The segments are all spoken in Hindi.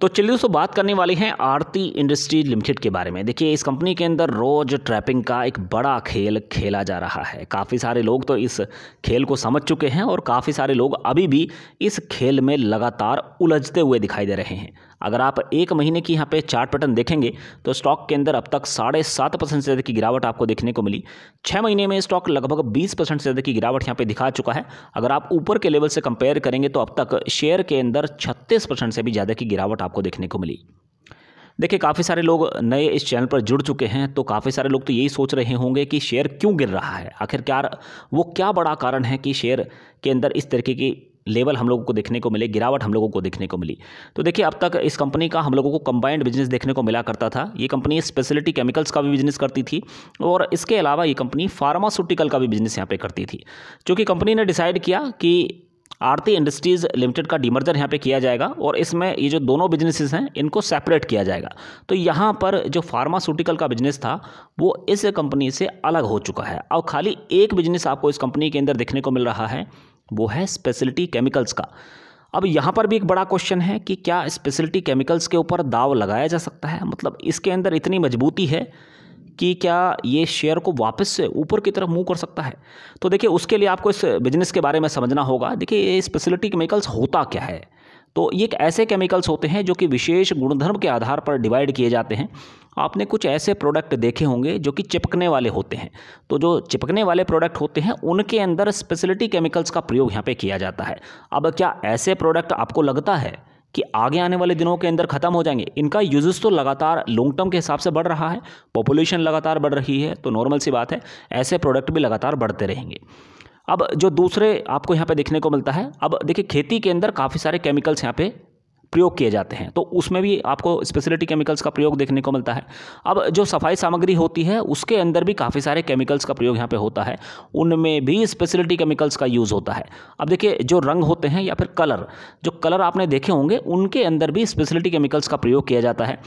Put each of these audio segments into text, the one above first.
तो चलिए दोस्तों बात करने वाले हैं आरती इंडस्ट्री लिमिटेड के बारे में देखिए इस कंपनी के अंदर रोज ट्रैपिंग का एक बड़ा खेल खेला जा रहा है काफ़ी सारे लोग तो इस खेल को समझ चुके हैं और काफ़ी सारे लोग अभी भी इस खेल में लगातार उलझते हुए दिखाई दे रहे हैं अगर आप एक महीने की यहाँ पे चार्ट पैटर्न देखेंगे तो स्टॉक के अंदर अब तक साढ़े सात परसेंट से ज़्यादा की गिरावट आपको देखने को मिली छः महीने में स्टॉक लगभग बीस परसेंट से ज़्यादा की गिरावट यहाँ पे दिखा चुका है अगर आप ऊपर के लेवल से कंपेयर करेंगे तो अब तक शेयर के अंदर छत्तीस परसेंट से भी ज़्यादा की गिरावट आपको देखने को मिली देखिए काफ़ी सारे लोग नए इस चैनल पर जुड़ चुके हैं तो काफ़ी सारे लोग तो यही सोच रहे होंगे कि शेयर क्यों गिर रहा है आखिरकार वो क्या बड़ा कारण है कि शेयर के अंदर इस तरीके की लेवल हम लोगों को देखने को मिले गिरावट हम लोगों को देखने को मिली तो देखिए अब तक इस कंपनी का हम लोगों को कंबाइंड बिजनेस देखने को मिला करता था ये कंपनी स्पेशलिटी केमिकल्स का भी बिजनेस करती थी और इसके अलावा ये कंपनी फार्मास्यूटिकल का भी बिजनेस यहाँ पर करती थी चूँकि कंपनी ने डिसाइड किया कि आरती इंडस्ट्रीज़ लिमिटेड का डिमर्जर यहाँ पे किया जाएगा और इसमें ये जो दोनों बिजनेसेस हैं इनको सेपरेट किया जाएगा तो यहाँ पर जो फार्मास्यूटिकल का बिजनेस था वो इस कंपनी से अलग हो चुका है अब खाली एक बिजनेस आपको इस कंपनी के अंदर देखने को मिल रहा है वो है स्पेशलिटी केमिकल्स का अब यहाँ पर भी एक बड़ा क्वेश्चन है कि क्या स्पेशलिटी केमिकल्स के ऊपर दाव लगाया जा सकता है मतलब इसके अंदर इतनी मजबूती है कि क्या ये शेयर को वापस से ऊपर की तरफ मूव कर सकता है तो देखिए उसके लिए आपको इस बिजनेस के बारे में समझना होगा देखिए ये स्पेशलिटी केमिकल्स होता क्या है तो ये एक ऐसे केमिकल्स होते हैं जो कि विशेष गुणधर्म के आधार पर डिवाइड किए जाते हैं आपने कुछ ऐसे प्रोडक्ट देखे होंगे जो कि चिपकने वाले होते हैं तो जो चिपकने वाले प्रोडक्ट होते हैं उनके अंदर स्पेशलिटी केमिकल्स का प्रयोग यहाँ पे किया जाता है अब क्या ऐसे प्रोडक्ट आपको लगता है कि आगे आने वाले दिनों के अंदर खत्म हो जाएंगे इनका यूजेस तो लगातार लॉन्ग टर्म के हिसाब से बढ़ रहा है पॉपुलेशन लगातार बढ़ रही है तो नॉर्मल सी बात है ऐसे प्रोडक्ट भी लगातार बढ़ते रहेंगे अब जो दूसरे आपको यहाँ पे देखने को मिलता है अब देखिए खेती के अंदर काफ़ी सारे केमिकल्स यहाँ पे प्रयोग किए जाते हैं तो उसमें भी आपको स्पेशलिटी केमिकल्स का प्रयोग देखने को मिलता है अब जो सफाई सामग्री होती है उसके अंदर भी काफ़ी सारे केमिकल्स का प्रयोग यहाँ पे होता है उनमें भी स्पेशलिटी केमिकल्स का यूज़ होता है अब देखिए जो रंग होते हैं या फिर कलर जो कलर आपने देखे होंगे उनके अंदर भी स्पेशलिटी केमिकल्स का प्रयोग किया जाता है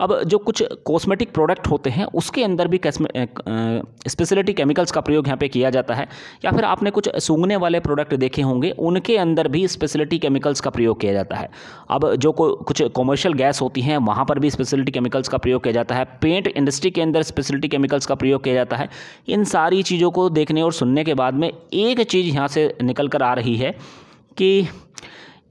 अब जो कुछ कॉस्मेटिक प्रोडक्ट होते हैं उसके अंदर भी स्पेशलिटी केमिकल्स का प्रयोग यहाँ पे किया जाता है या फिर आपने कुछ सूंघने वाले प्रोडक्ट देखे होंगे उनके अंदर भी स्पेशलिटी केमिकल्स का प्रयोग किया जाता है अब जो को कुछ कॉमर्शियल गैस होती हैं वहाँ पर भी स्पेशलिटी केमिकल्स का प्रयोग किया जाता है पेंट इंडस्ट्री के अंदर स्पेशलिटी केमिकल्स का प्रयोग किया जाता है इन सारी चीज़ों को देखने और सुनने के बाद में एक चीज़ यहाँ से निकल कर आ रही है कि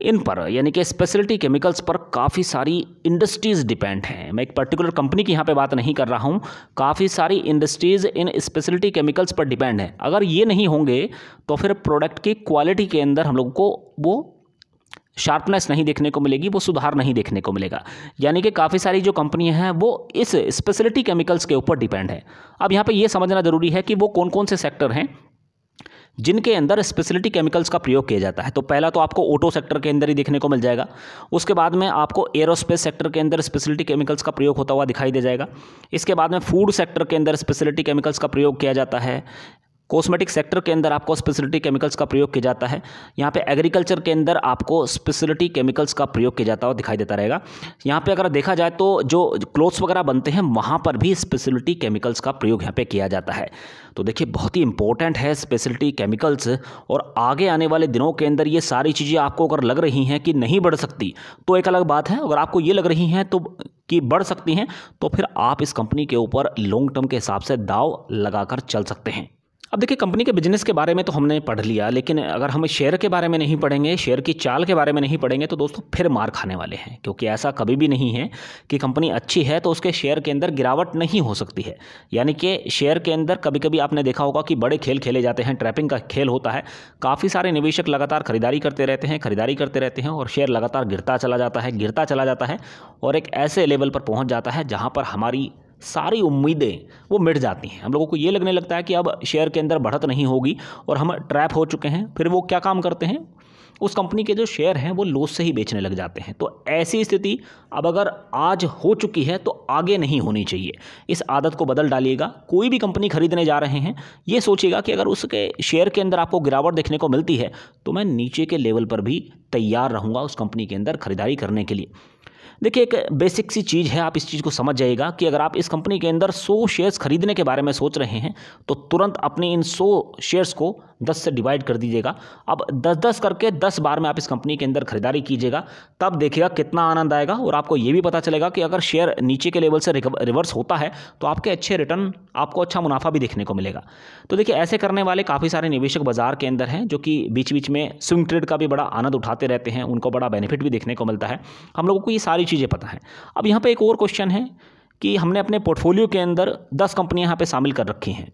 इन पर यानी कि स्पेशलिटी केमिकल्स पर काफ़ी सारी इंडस्ट्रीज़ डिपेंड हैं मैं एक पर्टिकुलर कंपनी की यहाँ पे बात नहीं कर रहा हूँ काफ़ी सारी इंडस्ट्रीज़ इन स्पेशलिटी केमिकल्स पर डिपेंड हैं अगर ये नहीं होंगे तो फिर प्रोडक्ट की क्वालिटी के अंदर हम लोग को वो शार्पनेस नहीं देखने को मिलेगी वो सुधार नहीं देखने को मिलेगा यानी कि काफ़ी सारी जो कंपनियां हैं वो इस स्पेशलिटी केमिकल्स के ऊपर डिपेंड है अब यहाँ पे ये समझना ज़रूरी है कि वो कौन कौन से सेक्टर हैं जिनके अंदर स्पेशलिटी केमिकल्स का प्रयोग किया जाता है तो पहला तो आपको ऑटो सेक्टर के अंदर ही देखने को मिल जाएगा उसके बाद में आपको एरोस्पेस सेक्टर के अंदर स्पेशलिटी केमिकल्स का प्रयोग होता हुआ दिखाई दे जाएगा इसके बाद में फूड सेक्टर के अंदर स्पेशलिटी केमिकल्स का प्रयोग किया जाता है कॉस्मेटिक सेक्टर के अंदर आपको स्पेशलिटी केमिकल्स का प्रयोग किया जाता है यहाँ पे एग्रीकल्चर के अंदर आपको स्पेशलिटी केमिकल्स का प्रयोग किया जाता हुआ दिखाई देता रहेगा यहाँ पे अगर देखा जाए तो जो क्लोथ्स वगैरह बनते हैं वहाँ पर भी स्पेशलिटी केमिकल्स का प्रयोग यहाँ पे किया जाता है तो देखिए बहुत ही इंपॉर्टेंट है स्पेशलिटी केमिकल्स और आगे आने वाले दिनों के अंदर ये सारी चीज़ें आपको अगर लग रही हैं कि नहीं बढ़ सकती तो एक अलग बात है अगर आपको ये लग रही हैं तो कि बढ़ सकती हैं तो फिर आप इस कंपनी के ऊपर लॉन्ग टर्म के हिसाब से दाव लगा चल सकते हैं अब देखिए कंपनी के बिजनेस के बारे में तो हमने पढ़ लिया लेकिन अगर हम शेयर के बारे में नहीं पढ़ेंगे शेयर की चाल के बारे में नहीं पढ़ेंगे तो दोस्तों फिर मार खाने वाले हैं क्योंकि ऐसा कभी भी नहीं है कि कंपनी अच्छी है तो उसके शेयर के अंदर गिरावट नहीं हो सकती है यानी कि शेयर के अंदर कभी कभी आपने देखा होगा कि बड़े खेल खेले जाते हैं ट्रैपिंग का खेल होता है काफ़ी सारे निवेशक लगातार खरीदारी करते रहते हैं खरीदारी करते रहते हैं और शेयर लगातार गिरता चला जाता है गिरता चला जाता है और एक ऐसे लेवल पर पहुँच जाता है जहाँ पर हमारी सारी उम्मीदें वो मिट जाती हैं हम लोगों को ये लगने लगता है कि अब शेयर के अंदर बढ़त नहीं होगी और हम ट्रैप हो चुके हैं फिर वो क्या काम करते हैं उस कंपनी के जो शेयर हैं वो लॉस से ही बेचने लग जाते हैं तो ऐसी स्थिति अब अगर आज हो चुकी है तो आगे नहीं होनी चाहिए इस आदत को बदल डालिएगा कोई भी कंपनी खरीदने जा रहे हैं ये सोचिएगा कि अगर उसके शेयर के अंदर आपको गिरावट देखने को मिलती है तो मैं नीचे के लेवल पर भी तैयार रहूँगा उस कंपनी के अंदर खरीदारी करने के लिए देखिए एक बेसिक सी चीज़ है आप इस चीज़ को समझ जाइएगा कि अगर आप इस कंपनी के अंदर सौ शेयर्स खरीदने के बारे में सोच रहे हैं तो तुरंत अपने इन सौ शेयर्स को दस से डिवाइड कर दीजिएगा अब दस दस करके दस बार में आप इस कंपनी के अंदर खरीदारी कीजिएगा तब देखिएगा कितना आनंद आएगा और आपको ये भी पता चलेगा कि अगर शेयर नीचे के लेवल से रिवर्स होता है तो आपके अच्छे रिटर्न आपको अच्छा मुनाफा भी देखने को मिलेगा तो देखिए ऐसे करने वाले काफ़ी सारे निवेशक बाजार के अंदर हैं जो कि बीच बीच में स्विंग ट्रेड का भी बड़ा आनंद उठाते रहते हैं उनको बड़ा बेनिफिट भी देखने को मिलता है हम लोगों को ये सारी चीज़ें पता है अब यहाँ पर एक और क्वेश्चन है कि हमने अपने पोर्टफोलियो के अंदर दस कंपनियां यहाँ पे शामिल कर रखी हैं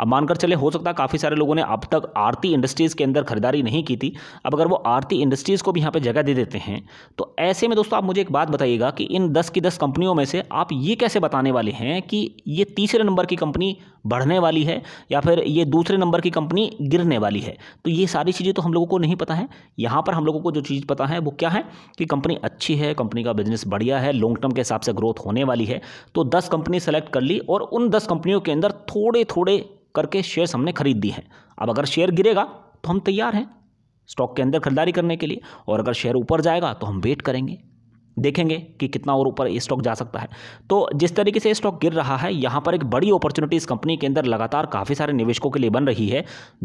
अब मानकर चले हो सकता है काफ़ी सारे लोगों ने अब तक आरती इंडस्ट्रीज़ के अंदर खरीदारी नहीं की थी अब अगर वो आरती इंडस्ट्रीज़ को भी यहाँ पर जगह दे देते हैं तो ऐसे में दोस्तों आप मुझे एक बात बताइएगा कि इन दस की दस कंपनियों में से आप ये कैसे बताने वाले हैं कि ये तीसरे नंबर की कंपनी बढ़ने वाली है या फिर ये दूसरे नंबर की कंपनी गिरने वाली है तो ये सारी चीज़ें तो हम लोगों को नहीं पता है यहाँ पर हम लोगों को जो चीज़ पता है वो क्या है कि कंपनी अच्छी है कंपनी का बिजनेस बढ़िया है लॉन्ग टर्म के हिसाब से ग्रोथ होने वाली है तो दस कंपनी सेलेक्ट कर ली और उन दस कंपनियों के अंदर थोड़े थोड़े करके शेयर्स हमने खरीद दिए हैं अब अगर शेयर गिरेगा तो हम तैयार हैं स्टॉक के अंदर खरीदारी करने के लिए और अगर शेयर ऊपर जाएगा तो हम वेट करेंगे देखेंगे कि कितना और ऊपर स्टॉक जा सकता है तो जिस तरीके से स्टॉक गिर रहा है यहाँ पर एक बड़ी अपॉर्चुनिटी इस कंपनी के अंदर लगातार काफ़ी सारे निवेशकों के लिए बन रही है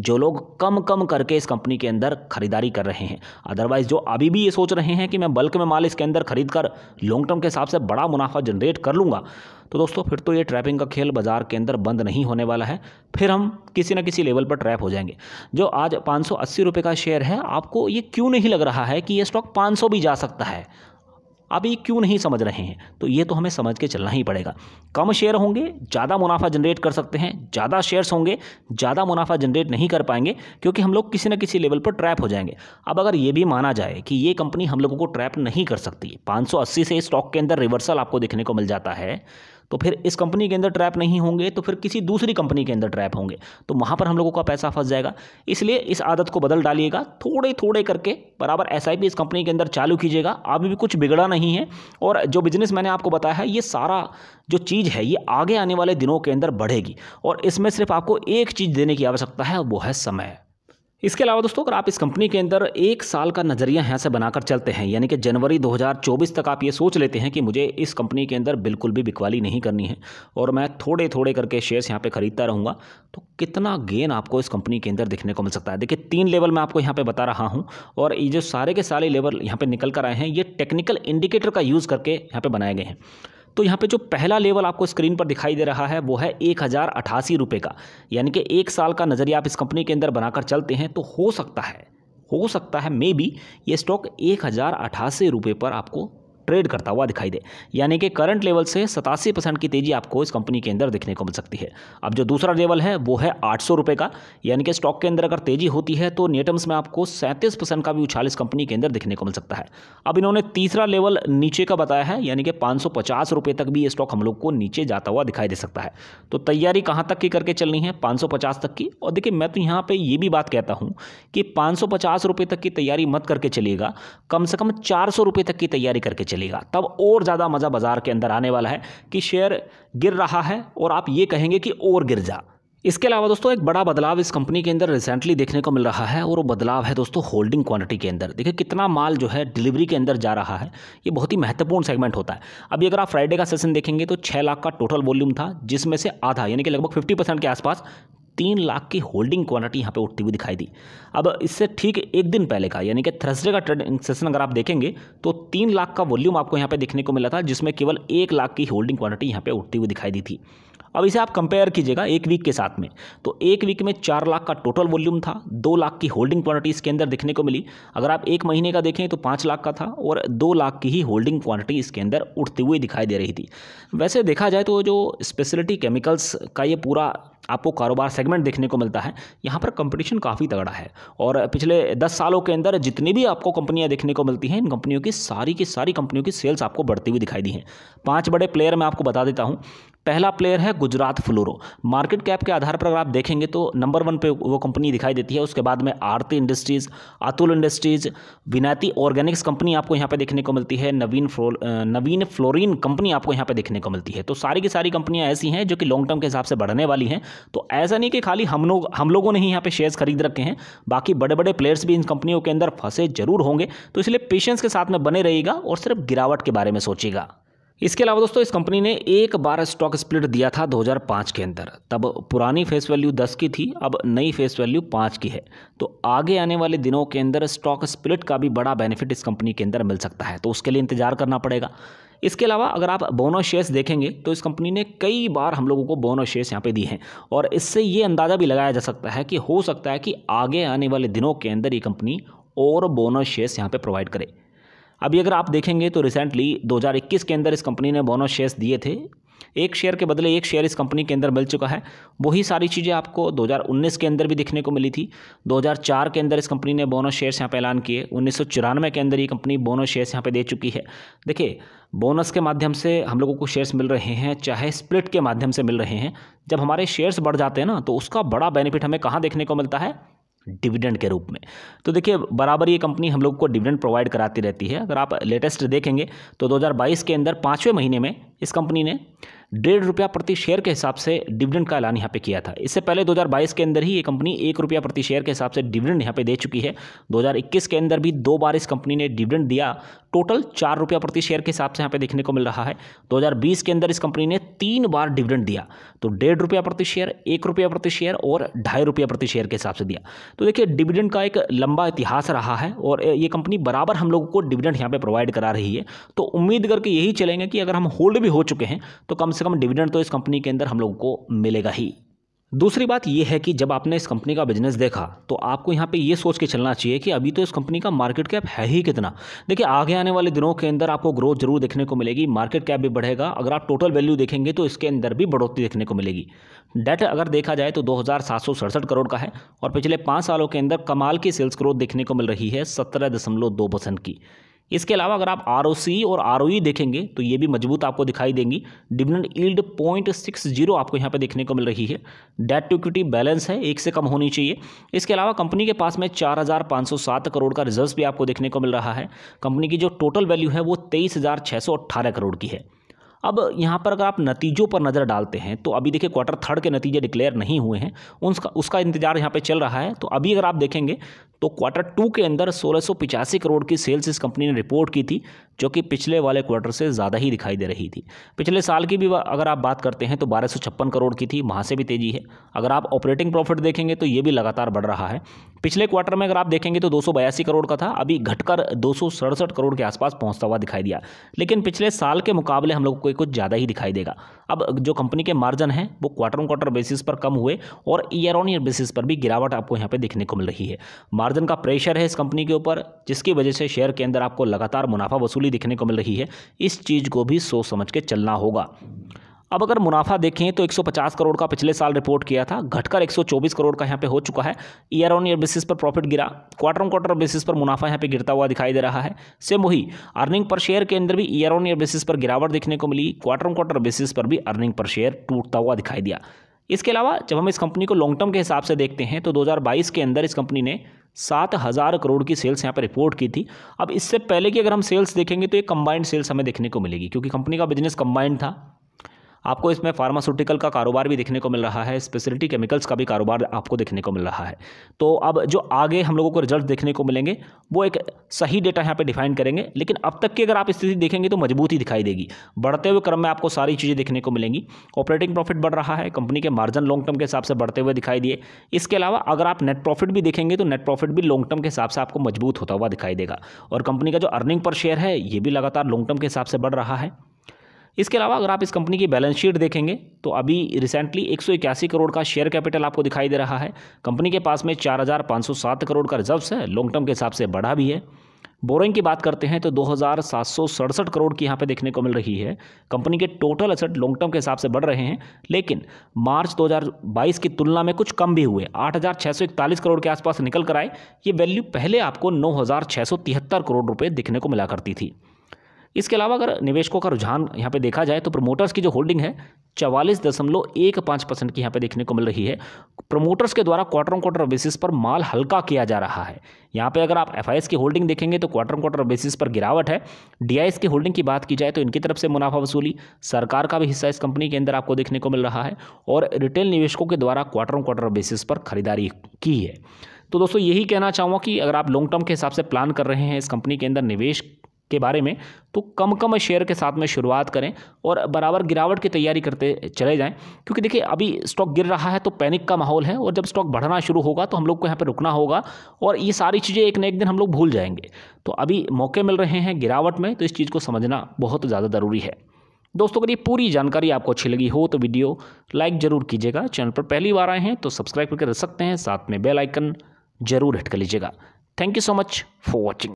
जो लोग कम कम करके इस कंपनी के अंदर खरीदारी कर रहे हैं अदरवाइज जो अभी भी ये सोच रहे हैं कि मैं बल्क में माल इसके अंदर खरीद कर लॉन्ग टर्म के हिसाब से बड़ा मुनाफा जनरेट कर लूँगा तो दोस्तों फिर तो ये ट्रैपिंग का खेल बाजार के अंदर बंद नहीं होने वाला है फिर हम किसी ना किसी लेवल पर ट्रैप हो जाएंगे जो आज पाँच सौ का शेयर है आपको ये क्यों नहीं लग रहा है कि ये स्टॉक पाँच भी जा सकता है अब ये क्यों नहीं समझ रहे हैं तो ये तो हमें समझ के चलना ही पड़ेगा कम शेयर होंगे ज़्यादा मुनाफा जनरेट कर सकते हैं ज़्यादा शेयर्स होंगे ज़्यादा मुनाफा जनरेट नहीं कर पाएंगे क्योंकि हम लोग किसी न किसी लेवल पर ट्रैप हो जाएंगे अब अगर ये भी माना जाए कि ये कंपनी हम लोगों को ट्रैप नहीं कर सकती पाँच से इस स्टॉक के अंदर रिवर्सल आपको देखने को मिल जाता है तो फिर इस कंपनी के अंदर ट्रैप नहीं होंगे तो फिर किसी दूसरी कंपनी के अंदर ट्रैप होंगे तो वहाँ पर हम लोगों का पैसा फंस जाएगा इसलिए इस आदत को बदल डालिएगा थोड़े थोड़े करके बराबर एस इस कंपनी के अंदर चालू कीजिएगा अभी भी कुछ बिगड़ा नहीं है और जो बिज़नेस मैंने आपको बताया है ये सारा जो चीज़ है ये आगे आने वाले दिनों के अंदर बढ़ेगी और इसमें सिर्फ आपको एक चीज़ देने की आवश्यकता है वो है समय इसके अलावा दोस्तों अगर आप इस कंपनी के अंदर एक साल का नज़रिया यहाँ से बनाकर चलते हैं यानी कि जनवरी 2024 तक आप ये सोच लेते हैं कि मुझे इस कंपनी के अंदर बिल्कुल भी बिकवाली नहीं करनी है और मैं थोड़े थोड़े करके शेयर्स यहाँ पे ख़रीदता रहूँगा तो कितना गेन आपको इस कंपनी के अंदर देखने को मिल सकता है देखिए तीन लेवल मैं आपको यहाँ पर बता रहा हूँ और ये जो सारे के सारे लेवल यहाँ पर निकल कर आए हैं ये टेक्निकल इंडिकेटर का यूज़ करके यहाँ पर बनाए गए हैं तो यहाँ पे जो पहला लेवल आपको स्क्रीन पर दिखाई दे रहा है वो है एक हज़ार अठासी रुपये का यानी कि एक साल का नज़रिया आप इस कंपनी के अंदर बनाकर चलते हैं तो हो सकता है हो सकता है मे बी ये स्टॉक एक हज़ार अठासी रुपये पर आपको ट्रेड करता हुआ दिखाई दे यानी कि करंट लेवल से सतासी परसेंट की तेज़ी आपको इस कंपनी के अंदर देखने को मिल सकती है अब जो दूसरा लेवल है वो है आठ सौ रुपये का यानी कि स्टॉक के अंदर अगर तेज़ी होती है तो नेटम्स में आपको सैंतीस परसेंट का भी उछाल इस कंपनी के अंदर देखने को मिल सकता है अब इन्होंने तीसरा लेवल नीचे का बताया है यानी कि पाँच सौ पचास रुपये तक भी ये स्टॉक हम लोग को नीचे जाता हुआ दिखाई दे सकता है तो तैयारी कहाँ तक की करके चलनी है पाँच सौ पचास तक की और देखिए मैं तो यहाँ पर ये भी बात कहता हूँ कि पाँच सौ पचास रुपये तक की तैयारी मत करके चलिएगा कम से कम चार सौ रुपये तक की तैयारी करके चलेगा तब और ज़्यादा मज़ा बाज़ार के अंदर आने वाला है कि शेयर गिर रहा है और आप ये कहेंगे कि और गिर जा इसके अलावा दोस्तों एक बड़ा बदलाव इस कंपनी के अंदर रिसेंटली देखने को मिल रहा है और वो बदलाव है दोस्तों होल्डिंग क्वांटिटी के अंदर देखिए कितना माल जो है डिलीवरी के अंदर जा रहा है ये बहुत ही महत्वपूर्ण सेगमेंट होता है अभी अगर आप फ्राइडे का सेशन देखेंगे तो छः लाख का टोटल वॉल्यूम था जिसमें से आधा यानी कि लगभग फिफ्टी के आसपास तीन लाख की होल्डिंग क्वांटिटी यहाँ पे उठती हुई दिखाई दी अब इससे ठीक एक दिन पहले का यानी कि थर्सडे का ट्रेडिंग सेशन अगर आप देखेंगे तो तीन लाख का वॉल्यूम आपको यहाँ पे देखने को मिला था जिसमें केवल एक लाख की होल्डिंग क्वांटिटी यहाँ पे उठती हुई दिखाई दी थी अब इसे आप कंपेयर कीजिएगा एक वीक के साथ में तो एक वीक में चार लाख का टोटल वॉल्यूम था दो लाख की होल्डिंग क्वांटिटी इसके अंदर देखने को मिली अगर आप एक महीने का देखें तो पाँच लाख का था और दो लाख की ही होल्डिंग क्वांटिटी इसके अंदर उठती हुई दिखाई दे रही थी वैसे देखा जाए तो जो स्पेशलिटी केमिकल्स का ये पूरा आपको कारोबार सेगमेंट देखने को मिलता है यहाँ पर कंपटीशन काफ़ी तगड़ा है और पिछले दस सालों के अंदर जितनी भी आपको कंपनियाँ देखने को मिलती हैं इन कंपनियों की सारी की सारी कंपनियों की सेल्स आपको बढ़ती हुई दिखाई दी हैं पांच बड़े प्लेयर मैं आपको बता देता हूँ पहला प्लेयर है गुजरात फ्लोरो मार्केट कैप के आधार पर अगर आप देखेंगे तो नंबर वन पे वो कंपनी दिखाई देती है उसके बाद में Aarti industries Atul industries Vinati organics company आपको यहाँ पे देखने को मिलती है Navin fluo Navin fluorine company आपको यहाँ पे देखने को मिलती है तो सारी की सारी कंपनियाँ ऐसी हैं जो कि लॉन्ग टर्म के हिसाब से बढ़ने वाली हैं तो ऐसा नहीं कि खाली हम लोग हम लोगों ने ही यहाँ पर शेयर्स खरीद रखे हैं बाकी बड़े बड़े प्लेयर्स भी इन कंपनियों के अंदर फंसे जरूर होंगे तो इसलिए पेशेंस के साथ में बने रहेगा और सिर्फ गिरावट के बारे में सोचेगा इसके अलावा दोस्तों इस कंपनी ने एक बार स्टॉक स्प्लिट दिया था 2005 के अंदर तब पुरानी फेस वैल्यू 10 की थी अब नई फेस वैल्यू 5 की है तो आगे आने वाले दिनों के अंदर स्टॉक स्प्लिट का भी बड़ा बेनिफिट इस कंपनी के अंदर मिल सकता है तो उसके लिए इंतजार करना पड़ेगा इसके अलावा अगर आप बोनस शेयर्स देखेंगे तो इस कंपनी ने कई बार हम लोगों को बोनस शेयर्स यहाँ पे दिए हैं और इससे ये अंदाज़ा भी लगाया जा सकता है कि हो सकता है कि आगे आने वाले दिनों के अंदर ये कंपनी और बोनस शेयर्स यहाँ पे प्रोवाइड करे अभी अगर आप देखेंगे तो रिसेंटली 2021 के अंदर इस कंपनी ने बोनस शेयर्स दिए थे एक शेयर के बदले एक शेयर इस कंपनी के अंदर मिल चुका है वही सारी चीज़ें आपको 2019 के अंदर भी देखने को मिली थी 2004 के अंदर इस कंपनी ने बोनस शेयर्स यहाँ पे ऐलान किए उन्नीस के अंदर ये कंपनी बोनस शेयर्स यहाँ पे दे चुकी है देखिए बोनस के माध्यम से हम लोगों को शेयर्स मिल रहे हैं चाहे स्प्लिट के माध्यम से मिल रहे हैं जब हमारे शेयर्स बढ़ जाते हैं ना तो उसका बड़ा बेनिफिट हमें कहाँ देखने को मिलता है डिविडेंड के रूप में तो देखिए बराबर ये कंपनी हम लोग को डिविडेंड प्रोवाइड कराती रहती है अगर आप लेटेस्ट देखेंगे तो 2022 के अंदर पाँचवें महीने में इस कंपनी ने डेढ़ रुपया प्रति शेयर के हिसाब से डिविडेंड का ऐलान यहाँ पे किया था इससे पहले 2022 के अंदर ही ये कंपनी एक रुपया प्रति शेयर के हिसाब से डिविडेंड यहाँ पे दे चुकी है 2021 के अंदर भी दो बार इस कंपनी ने डिविडेंड दिया टोटल चार रुपया प्रति शेयर के हिसाब से यहाँ पे देखने को मिल रहा है 2020 के अंदर इस कंपनी ने तीन बार डिविडेंड दिया तो डेढ़ रुपया प्रति शेयर एक रुपया प्रति शेयर और ढाई रुपया प्रति शेयर के हिसाब से दिया तो देखिए डिविडेंड का एक लंबा इतिहास रहा है और ये कंपनी बराबर हम लोगों को डिविडेंड यहाँ पर प्रोवाइड करा रही है तो उम्मीद करके यही चलेंगे कि अगर हम होल्ड भी हो चुके हैं तो कम से से कम डिविडेंड तो इस कंपनी के अंदर हम लोगों को मिलेगा ही दूसरी बात यह है कि जब आपने इस कंपनी का बिजनेस देखा तो आपको यहाँ पे ये सोच के चलना चाहिए कि अभी तो इस कंपनी का मार्केट कैप है ही कितना देखिए आगे आने वाले दिनों के अंदर आपको ग्रोथ जरूर देखने को मिलेगी मार्केट कैप भी बढ़ेगा अगर आप टोटल वैल्यू देखेंगे तो इसके अंदर भी बढ़ोतरी देखने को मिलेगी डेट अगर देखा जाए तो दो करोड़ का है और पिछले पाँच सालों के अंदर कमाल की सेल्स ग्रोथ देखने को मिल रही है सत्रह की इसके अलावा अगर आप आर और आर e देखेंगे तो ये भी मजबूत आपको दिखाई देंगी dividend yield point six zero आपको यहाँ पे देखने को मिल रही है डेट टू इक्विटी बैलेंस है एक से कम होनी चाहिए इसके अलावा कंपनी के पास में चार हज़ार पाँच सौ सात करोड़ का रिजर्व भी आपको देखने को मिल रहा है कंपनी की जो टोटल वैल्यू है वो तेईस हज़ार छः सौ अट्ठारह करोड़ की है अब यहाँ पर अगर आप नतीजों पर नज़र डालते हैं तो अभी देखिए क्वार्टर थर्ड के नतीजे डिक्लेयर नहीं हुए हैं उसका उसका इंतजार यहाँ पे चल रहा है तो अभी अगर आप देखेंगे तो क्वार्टर टू के अंदर सोलह करोड़ की सेल्स इस कंपनी ने रिपोर्ट की थी जो कि पिछले वाले क्वार्टर से ज़्यादा ही दिखाई दे रही थी पिछले साल की भी अगर आप बात करते हैं तो बारह करोड़ की थी वहाँ से भी तेज़ी है अगर आप ऑपरेटिंग प्रॉफिट देखेंगे तो ये भी लगातार बढ़ रहा है पिछले क्वार्टर में अगर आप देखेंगे तो दो करोड़ का था अभी घटकर दो करोड़ के आसपास पहुँचता हुआ दिखाई दिया लेकिन पिछले साल के मुकाबले हम लोग को कुछ ज़्यादा ही दिखाई देगा अब जो कंपनी के मार्जिन हैं वो क्वार्टर ऑन क्वार्टर बेसिस पर कम हुए और ईयर ऑन ईयर बेसिस पर भी गिरावट आपको यहाँ पर देखने को मिल रही है मार्जिन का प्रेशर है इस कंपनी के ऊपर जिसकी वजह से शेयर के अंदर आपको लगातार मुनाफा वसूली दिखने को मिल रही है इस चीज़ को भी सोच समझ के चलना होगा अब अगर मुनाफा देखें तो 150 करोड़ का पिछले साल रिपोर्ट किया था घटकर 124 करोड़ का यहाँ पे हो चुका है ईयर ऑन ईयर बेसिस पर प्रॉफिट गिरा क्वार्टर ऑन क्वार्टर बेसिस पर मुनाफा यहाँ पे गिरता हुआ दिखाई दे रहा है सेम वही अर्निंग पर शेयर के अंदर भी ईयर ऑन ईयर बेसिस पर गिरावट देखने को मिली क्वार्टर ऑन क्वार्टर बेसिस पर भी अर्निंग पर शेयर टूटता हुआ दिखाई दिया इसके अलावा जब हम इस कंपनी को लॉन्ग टर्म के हिसाब से देखते हैं तो दो के अंदर इस कंपनी ने सात हज़ार करोड़ की सेल्स यहाँ पर रिपोर्ट की थी अब इससे पहले की अगर हम सेल्स देखेंगे तो एक कंबाइंड सेल्स हमें देखने को मिलेगी क्योंकि कंपनी का बिजनेस कंबाइंड था आपको इसमें फार्मास्यूटिकल का कारोबार भी देखने को मिल रहा है स्पेशलिटी केमिकल्स का भी कारोबार आपको देखने को मिल रहा है तो अब जो आगे हम लोगों को रिजल्ट देखने को मिलेंगे वो एक सही डेटा यहाँ पर डिफाइन करेंगे लेकिन अब तक की अगर आप स्थिति देखेंगे तो मजबूती दिखाई देगी बढ़ते हुए क्रम में आपको सारी चीज़ें देखने को मिलेंगी ऑपरेटिंग प्रॉफिट बढ़ रहा है कंपनी के मार्जन लॉन्ग टर्म के हिसाब से बढ़ते हुए दिखाई दिए इसके अलावा अगर आप नेट प्रॉफिट भी देखेंगे तो नेट प्रॉफिट भी लॉन्ग टर्म के हिसाब से आपको मजबूत होता हुआ दिखाई देगा और कंपनी का जो अर्निंग पर शेयर है ये भी लगातार लॉन्ग टर्म के हिसाब से बढ़ रहा है इसके अलावा अगर आप इस कंपनी की बैलेंस शीट देखेंगे तो अभी रिसेंटली एक करोड़ का शेयर कैपिटल आपको दिखाई दे रहा है कंपनी के पास में चार करोड़ का रिजर्व्स है लॉन्ग टर्म के हिसाब से बढ़ा भी है बोरिंग की बात करते हैं तो दो करोड़ की यहाँ पे देखने को मिल रही है कंपनी के टोटल असट लॉन्ग टर्म के हिसाब से बढ़ रहे हैं लेकिन मार्च 2022 की तुलना में कुछ कम भी हुए 8,641 करोड़ के आसपास निकल कर आए ये वैल्यू पहले आपको तिहत्तर करोड़ रुपए दिखने को मिला करती थी इसके अलावा अगर निवेशकों का रुझान यहाँ पे देखा जाए तो प्रोमोटर्स की जो होल्डिंग है चवालीस दशमलव एक पाँच परसेंट की यहाँ पे देखने को मिल रही है प्रोमोटर्स के द्वारा क्वार्टर क्वार्टर बेसिस पर माल हल्का किया जा रहा है यहाँ पे अगर आप एफ की होल्डिंग देखेंगे तो क्वार्टर क्वार्टर बेसिस पर गिरावट है डी की होल्डिंग की बात की जाए तो इनकी तरफ से मुनाफा वसूली सरकार का भी हिस्सा इस कंपनी के अंदर आपको देखने को मिल रहा है और रिटेल निवेशकों के द्वारा क्वार्टर क्वार्टर बेसिस पर खरीदारी की है तो दोस्तों यही कहना चाहूँगा कि अगर आप लॉन्ग टर्म के हिसाब से प्लान कर रहे हैं इस कंपनी के अंदर निवेश के बारे में तो कम कम शेयर के साथ में शुरुआत करें और बराबर गिरावट की तैयारी करते चले जाएं क्योंकि देखिए अभी स्टॉक गिर रहा है तो पैनिक का माहौल है और जब स्टॉक बढ़ना शुरू होगा तो हम लोग को यहाँ पर रुकना होगा और ये सारी चीज़ें एक ना एक दिन हम लोग भूल जाएंगे तो अभी मौके मिल रहे हैं गिरावट में तो इस चीज़ को समझना बहुत ज़्यादा ज़रूरी है दोस्तों अगर ये पूरी जानकारी आपको अच्छी लगी हो तो वीडियो लाइक ज़रूर कीजिएगा चैनल पर पहली बार आए हैं तो सब्सक्राइब करके रख सकते हैं साथ में बेल आइकन ज़रूर हिट कर लीजिएगा thank you so much for watching